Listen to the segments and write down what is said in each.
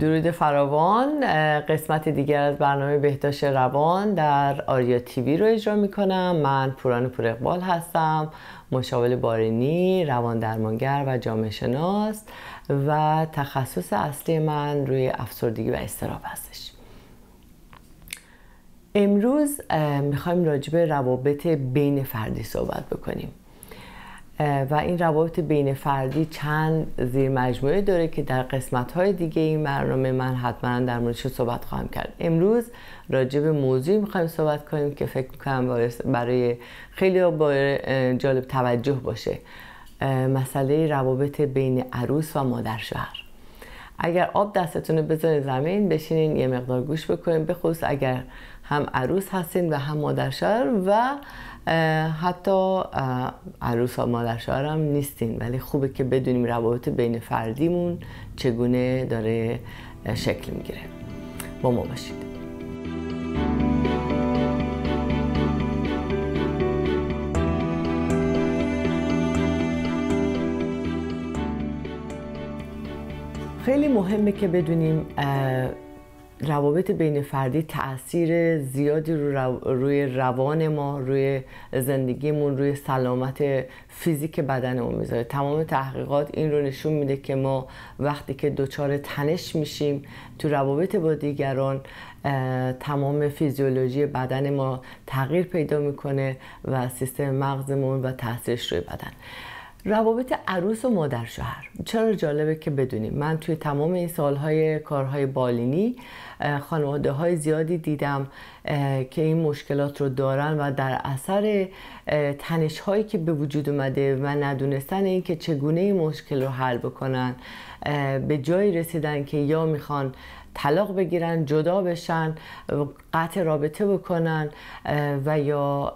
درود فراوان قسمت دیگر از برنامه بهداشت روان در آریا تیوی رو اجرا می من پوران پور اقبال هستم مشاور بارینی روان درمانگر و جامعه شناس و تخصص اصلی من روی افسردگی و استراب هستش امروز میخوایم راجع روابط بین فردی صحبت بکنیم و این روابط بین فردی چند زیر مجموعه داره که در قسمت های دیگه این برنامه من حتما در موردش صحبت خواهم کرد امروز راجع به موضوعی میخوایم صحبت کنیم که فکر میکنم برای خیلی جالب توجه باشه مسئله روابط بین عروس و مادر شوهر اگر آب دستتون رو بزنید زمین بشینین یه مقدار گوش بکنین بخصوص اگر هم عروس هستین و هم مادرشوهر و حتی عروس و مادرشار هم نیستین ولی خوبه که بدونیم روابط بین فردیمون چگونه داره شکل میگیره با ما باشید خیلی مهمه که بدونیم روابط بین فردی تاثیر زیادی رو روی روان ما روی زندگیمون روی سلامت فیزیک بدنمون میذاره تمام تحقیقات این رو نشون میده که ما وقتی که دچار تنش میشیم تو روابط با دیگران تمام فیزیولوژی بدن ما تغییر پیدا میکنه و سیستم مغزمون و تاثیرش روی بدن روابط عروس و مادر شوهر چرا جالبه که بدونیم من توی تمام این سالهای کارهای بالینی خانواده های زیادی دیدم که این مشکلات رو دارن و در اثر تنش هایی که به وجود اومده و ندونستن اینکه چگونه این مشکل رو حل بکنن به جایی رسیدن که یا میخوان طلاق بگیرن جدا بشن قطع رابطه بکنن و یا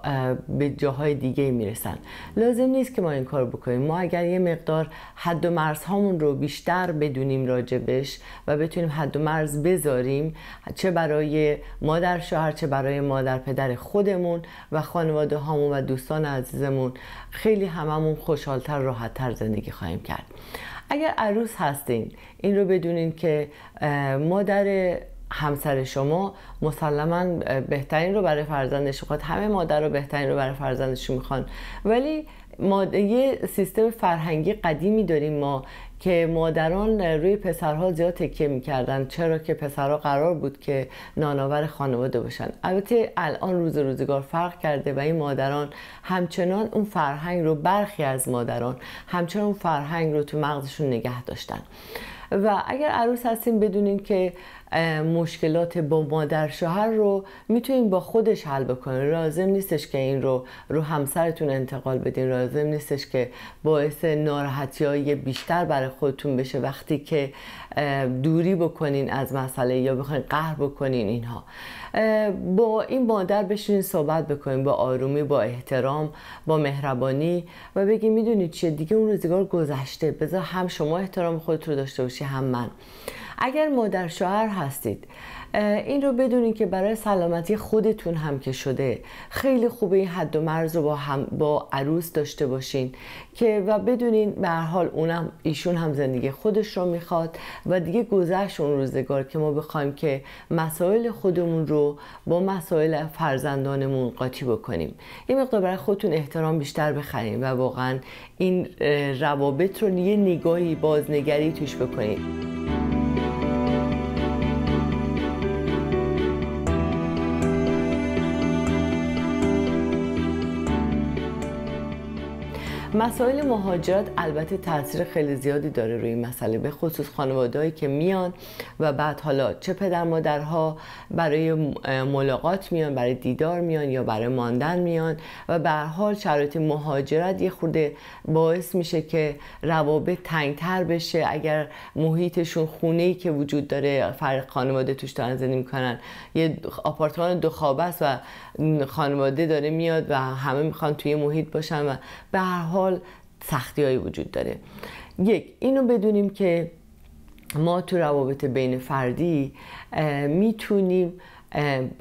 به جاهای دیگه میرسن لازم نیست که ما این کار بکنیم ما اگر یه مقدار حد و مرز هامون رو بیشتر بدونیم راجبش و بتونیم حد و مرز بذاریم چه برای مادر شوهر چه برای مادر پدر خودمون و خانواده هامون و دوستان عزیزمون خیلی هممون خوشحالتر راحتتر زندگی خواهیم کرد اگر عروس هستین این رو بدونین که مادر همسر شما مسلما بهترین رو برای فرزندش میخواد همه مادر رو بهترین رو برای فرزندش میخوان ولی ما یه سیستم فرهنگی قدیمی داریم ما که مادران روی پسرها زیاد تکیه میکردن چرا که پسرها قرار بود که نانآور خانواده باشن البته الان روز روزگار فرق کرده و این مادران همچنان اون فرهنگ رو برخی از مادران همچنان اون فرهنگ رو تو مغزشون نگه داشتن و اگر عروس هستیم بدونین که مشکلات با مادر شوهر رو میتونین با خودش حل بکنین لازم نیستش که این رو رو همسرتون انتقال بدین لازم نیستش که باعث ناراحتی های بیشتر برای خودتون بشه وقتی که دوری بکنین از مسئله یا بخواین قهر بکنین اینها با این مادر بشین صحبت بکنین با آرومی با احترام با مهربانی و بگی میدونید چیه دیگه اون روزگار گذشته بذار هم شما احترام خودت رو داشته باشی هم من اگر مادر شوهر هستید این رو بدونید که برای سلامتی خودتون هم که شده خیلی خوبه این حد و مرز رو با, با عروس داشته باشین که و بدونین به حال اونم ایشون هم زندگی خودش رو میخواد و دیگه گذشت اون روزگار که ما بخوایم که مسائل خودمون رو با مسائل فرزندانمون قاطی بکنیم این مقدار برای خودتون احترام بیشتر بخریم و واقعا این روابط رو یه نگاهی بازنگری توش بکنید مسائل مهاجرت البته تاثیر خیلی زیادی داره روی این مسئله به خصوص خانوادهایی که میان و بعد حالا چه پدر مادرها برای ملاقات میان برای دیدار میان یا برای ماندن میان و به حال شرایط مهاجرت یه خورده باعث میشه که روابط تنگتر بشه اگر محیطشون خونه ای که وجود داره فرق خانواده توش دارن زندگی میکنن یه آپارتمان دو خوابه و خانواده داره میاد و همه میخوان توی محیط باشن و به هر حال حال سختیهایی وجود داره یک اینو بدونیم که ما تو روابط بین فردی میتونیم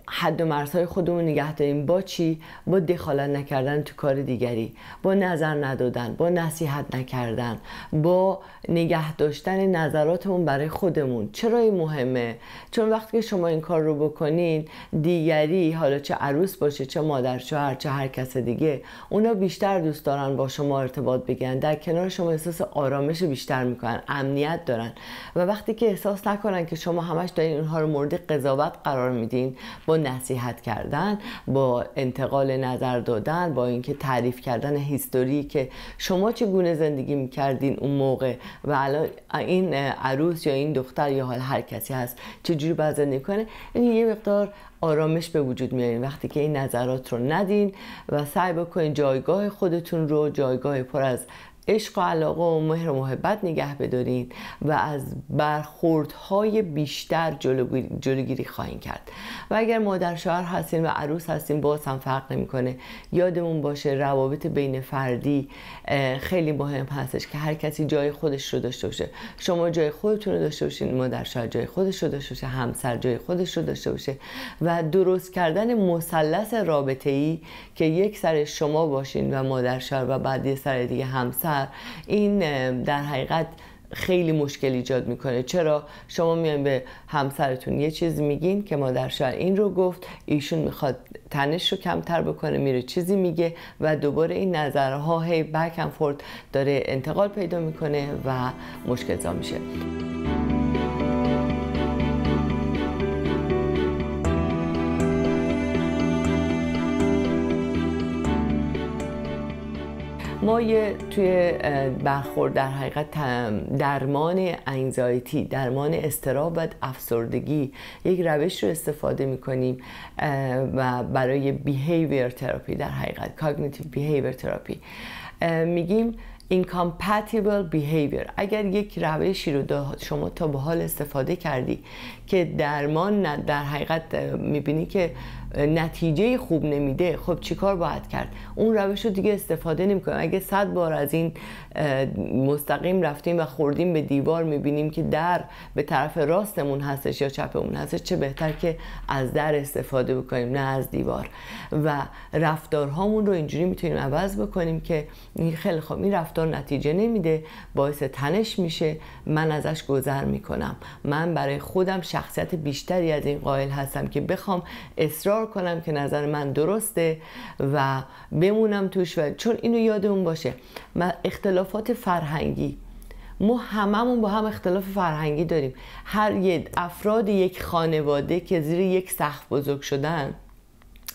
حد و مرزهای خودمون نگه داریم با چی با دخالت نکردن تو کار دیگری با نظر ندادن با نصیحت نکردن با نگه داشتن نظراتمون برای خودمون چرا این مهمه چون وقتی که شما این کار رو بکنین دیگری حالا چه عروس باشه چه مادر شوهر چه هر کس دیگه اونا بیشتر دوست دارن با شما ارتباط بگیرن در کنار شما احساس آرامش بیشتر میکنن امنیت دارن و وقتی که احساس نکنن که شما همش دارین اونها رو مورد قضاوت قرار میدی با نصیحت کردن با انتقال نظر دادن با اینکه تعریف کردن هیستوری که شما چگونه زندگی میکردین اون موقع و الان این عروس یا این دختر یا حال هر کسی هست چجوری باید زندگی کنه این یعنی یه مقدار آرامش به وجود میارین وقتی که این نظرات رو ندین و سعی بکنین جایگاه خودتون رو جایگاه پر از عشق و علاقه و مهر و محبت نگه بدارین و از برخوردهای بیشتر جلوگیری خواهیم کرد و اگر مادر شوهر هستین و عروس هستین باز هم فرق نمیکنه یادمون باشه روابط بین فردی خیلی مهم هستش که هر کسی جای خودش رو داشته باشه شما جای خودتون رو داشته باشین مادر شوهر جای خودش رو داشته باشه همسر جای خودش رو داشته باشه و درست کردن مثلث رابطه که یک سر شما باشین و مادر شوهر و بعد یه سر دیگه همسر این در حقیقت خیلی مشکل ایجاد میکنه چرا شما میان به همسرتون یه چیز میگین که مادر شوهر این رو گفت ایشون میخواد تنش رو کمتر بکنه میره چیزی میگه و دوباره این نظرها هی بک فورد داره انتقال پیدا میکنه و مشکل میشه ما یه توی برخورد در حقیقت درمان انگزایتی درمان استراب و افسردگی یک روش رو استفاده میکنیم و برای بیهیویر تراپی در حقیقت کاگنیتیو بیهیویر تراپی میگیم incompatible behavior اگر یک روشی رو شما تا به حال استفاده کردی که درمان در حقیقت میبینی که نتیجه خوب نمیده خب چیکار باید کرد اون روش رو دیگه استفاده نمیکنیم اگه صد بار از این مستقیم رفتیم و خوردیم به دیوار میبینیم که در به طرف راستمون هستش یا چپمون هستش چه بهتر که از در استفاده بکنیم نه از دیوار و رفتارهامون رو اینجوری میتونیم عوض بکنیم که خیلی خب این نتیجه نمیده باعث تنش میشه من ازش گذر میکنم من برای خودم شخصیت بیشتری از این قائل هستم که بخوام اصرار کنم که نظر من درسته و بمونم توش و چون اینو یادمون باشه اختلافات فرهنگی ما هممون با هم اختلاف فرهنگی داریم هر یه افراد یک خانواده که زیر یک سقف بزرگ شدن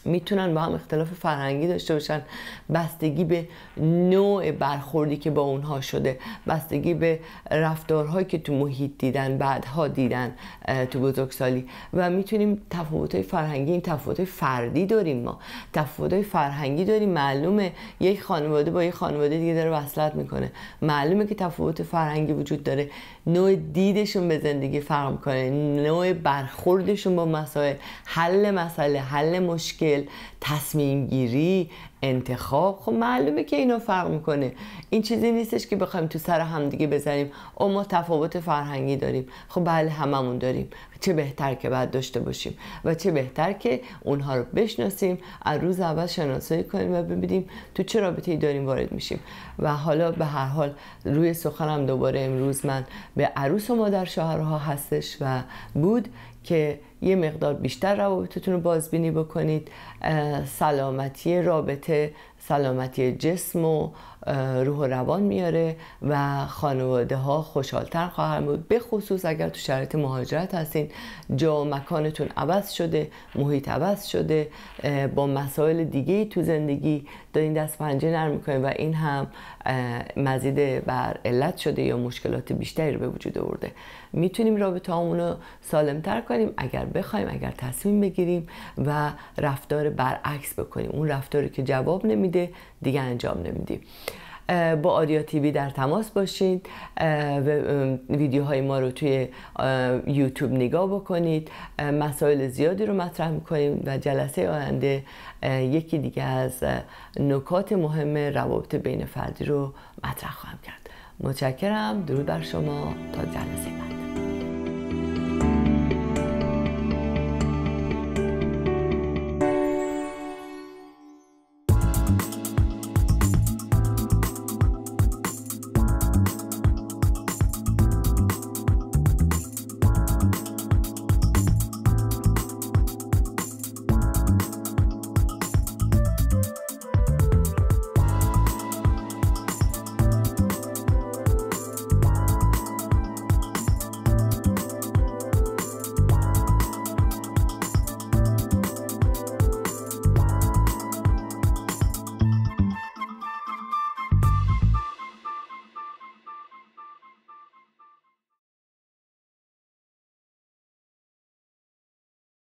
میتونن با هم اختلاف فرهنگی داشته باشن بستگی به نوع برخوردی که با اونها شده بستگی به رفتارهایی که تو محیط دیدن بعدها دیدن تو بزرگسالی و میتونیم های فرهنگی این های فردی داریم ما های فرهنگی داریم معلومه یک خانواده با یک خانواده دیگه داره وصلت میکنه معلومه که تفاوت فرهنگی وجود داره نوع دیدشون به زندگی فرق کنه نوع برخوردشون با مسائل حل مسئله حل مشکل مشکل تصمیم گیری انتخاب خب معلومه که اینو فرق میکنه این چیزی نیستش که بخوایم تو سر همدیگه بزنیم او ما تفاوت فرهنگی داریم خب بله هممون داریم چه بهتر که بعد داشته باشیم و چه بهتر که اونها رو بشناسیم از روز اول شناسایی کنیم و ببینیم تو چه رابطه ای داریم وارد میشیم و حالا به هر حال روی سخنم دوباره امروز من به عروس و مادر شوهرها هستش و بود که یه مقدار بیشتر روابطتون رو بازبینی بکنید سلامتی رابطه to سلامتی جسم و روح و روان میاره و خانواده ها خوشحالتر خواهند بود به خصوص اگر تو شرایط مهاجرت هستین جا و مکانتون عوض شده محیط عوض شده با مسائل دیگه تو زندگی دارین دست پنجه نرم میکنین و این هم مزید بر علت شده یا مشکلات بیشتری رو به وجود آورده میتونیم رابطه رو سالمتر کنیم اگر بخوایم اگر تصمیم بگیریم و رفتار برعکس بکنیم اون رفتاری که جواب نمیده دیگه انجام نمیدیم با آریا تیوی در تماس باشید ویدیوهای ما رو توی یوتیوب نگاه بکنید مسائل زیادی رو مطرح میکنیم و جلسه آینده یکی دیگه از نکات مهم روابط بین فردی رو مطرح خواهم کرد متشکرم درود بر شما تا جلسه بعد